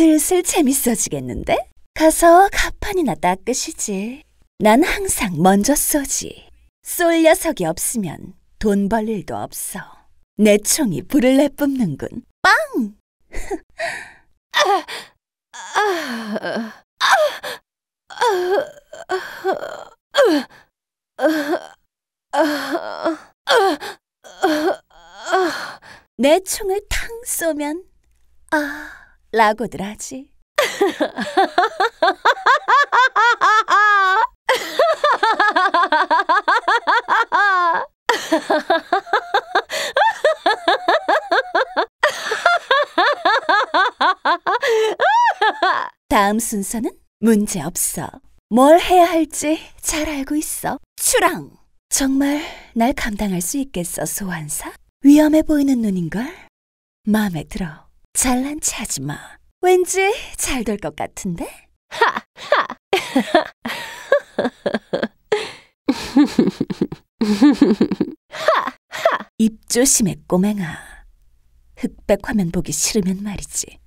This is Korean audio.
슬슬 재밌어지겠는데? 가서 가판이나 닦으시지. 난 항상 먼저 쏘지. 쏠 녀석이 없으면 돈 벌 일도 없어. 내 총이 불을 내뿜는군. 빵! 내 총을 탕 쏘면 아... 라고들 하지. 다음 순서는 문제 없어. 뭘 해야 할지 잘 알고 있어. 추랑. 정말 날 감당할 수 있겠어, 소환사? 위험해 보이는 눈인걸? 마음에 들어. 잘난 체하지 마. 왠지 잘 될 것 같은데? 하하. 하하. 입 조심해 꼬맹아. 흑백 화면 보기 싫으면 말이지.